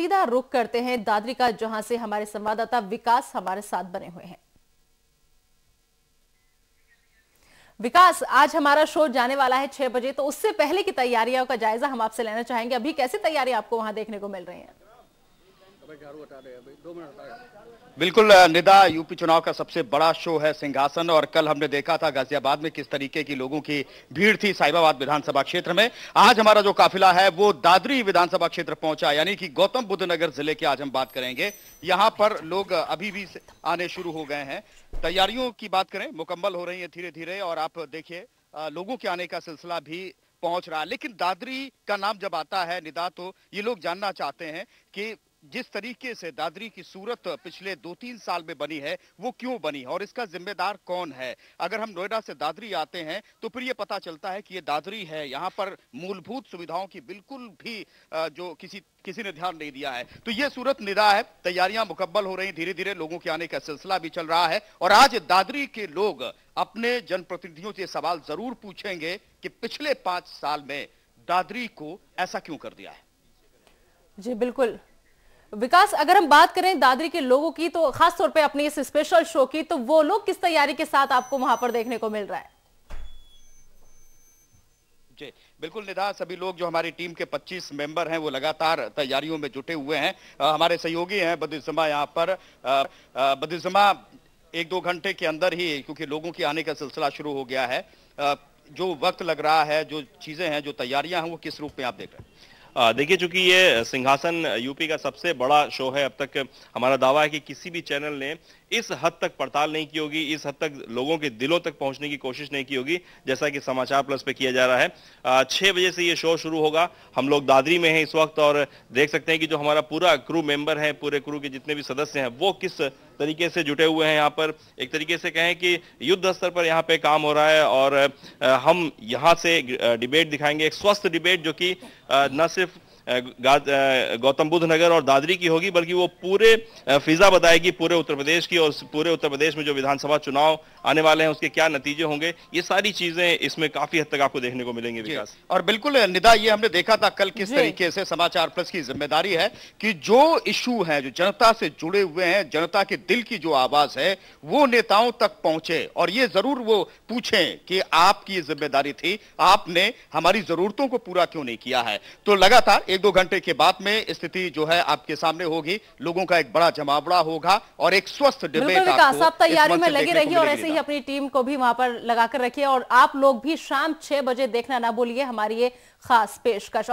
सीधा रुख करते हैं दादरी का जहां से हमारे संवाददाता विकास हमारे साथ बने हुए हैं विकास आज हमारा शो जाने वाला है छह बजे तो उससे पहले की तैयारियों का जायजा हम आपसे लेना चाहेंगे अभी कैसी तैयारी आपको वहां देखने को मिल रही है बिल्कुल निदा यूपी चुनाव का सबसे बड़ा शो है सिंहासन और कल हमने देखा था गाजियाबाद में किस तरीके की लोगों की भीड़ थी साहिबाबाद विधानसभा क्षेत्र में आज हमारा जो काफिला है वो दादरी विधानसभा क्षेत्र पहुंचा यानी कि गौतम बुद्ध नगर जिले की आज हम बात करेंगे यहाँ पर लोग अभी भी आने शुरू हो गए हैं तैयारियों की बात करें मुकम्मल हो रही है धीरे धीरे और आप देखिए लोगों के आने का सिलसिला भी पहुंच रहा है लेकिन दादरी का नाम जब आता है निदा तो ये लोग जानना चाहते हैं कि जिस तरीके से दादरी की सूरत पिछले दो तीन साल में बनी है वो क्यों बनी है और इसका जिम्मेदार कौन है अगर हम नोएडा से दादरी आते हैं तो फिर ये पता चलता है कि ये दादरी है यहाँ पर मूलभूत सुविधाओं की बिल्कुल भी जो किसी किसी ने ध्यान नहीं दिया है तो ये सूरत निदा है तैयारियां मुकम्मल हो रही धीरे धीरे लोगों के आने का सिलसिला भी चल रहा है और आज दादरी के लोग अपने जनप्रतिनिधियों से सवाल जरूर पूछेंगे कि पिछले पांच साल में दादरी को ऐसा क्यों कर दिया है जी बिल्कुल विकास अगर हम बात करें दादरी के लोगों की तो खास तौर पे अपने इस स्पेशल शो की तो वो लोग किस तैयारी के साथ आपको वहां पर देखने को मिल रहा है बिल्कुल निदा सभी लोग जो हमारी टीम के 25 मेंबर हैं वो लगातार तैयारियों में जुटे हुए हैं आ, हमारे सहयोगी हैं बदिजमा यहाँ पर बदिजमा एक दो घंटे के अंदर ही क्योंकि लोगों के आने का सिलसिला शुरू हो गया है आ, जो वक्त लग रहा है जो चीजें हैं जो तैयारियां हैं वो किस रूप में आप देख रहे हैं देखिए चूंकि ये सिंहासन यूपी का सबसे बड़ा शो है अब तक हमारा दावा है कि किसी भी चैनल ने इस हद तक पड़ताल नहीं की होगी इस हद तक लोगों के दिलों तक पहुंचने की कोशिश नहीं की होगी जैसा कि समाचार प्लस पे किया जा रहा है छह बजे से ये शो शुरू होगा हम लोग दादरी में हैं इस वक्त और देख सकते हैं कि जो हमारा पूरा क्रू मेंबर है पूरे क्रू के जितने भी सदस्य हैं वो किस तरीके से जुटे हुए हैं यहाँ पर एक तरीके से कहें कि युद्ध स्तर पर यहाँ पे काम हो रहा है और हम यहाँ से डिबेट दिखाएंगे एक स्वस्थ डिबेट जो कि न सिर्फ गौतम बुद्ध नगर और दादरी की होगी बल्कि वो पूरे फिजा बताएगी पूरे उत्तर प्रदेश की और पूरे उत्तर प्रदेश में जो विधानसभा चुनाव आने वाले हैं उसके क्या नतीजे होंगे ये सारी चीजें इसमें काफी हद तक आपको देखने को मिलेंगे विकास और बिल्कुल निदा ये हमने देखा था कल किस तरीके से समाचार प्लस की जिम्मेदारी है कि जो इशू है जो जनता से जुड़े हुए हैं जनता के दिल की जो आवाज है वो नेताओं तक पहुंचे और ये जरूर वो पूछे कि आपकी जिम्मेदारी थी आपने हमारी जरूरतों को पूरा क्यों नहीं किया है तो लगातार एक एक दो घंटे के बाद में स्थिति जो है आपके सामने होगी लोगों का एक बड़ा जमावड़ा होगा और एक स्वस्थ डिबेट आप तैयारी में लगी रहिए और ऐसे ही अपनी टीम को भी वहां पर लगाकर रखिए और आप लोग भी शाम छह बजे देखना ना भूलिए हमारी ये खास पेशकश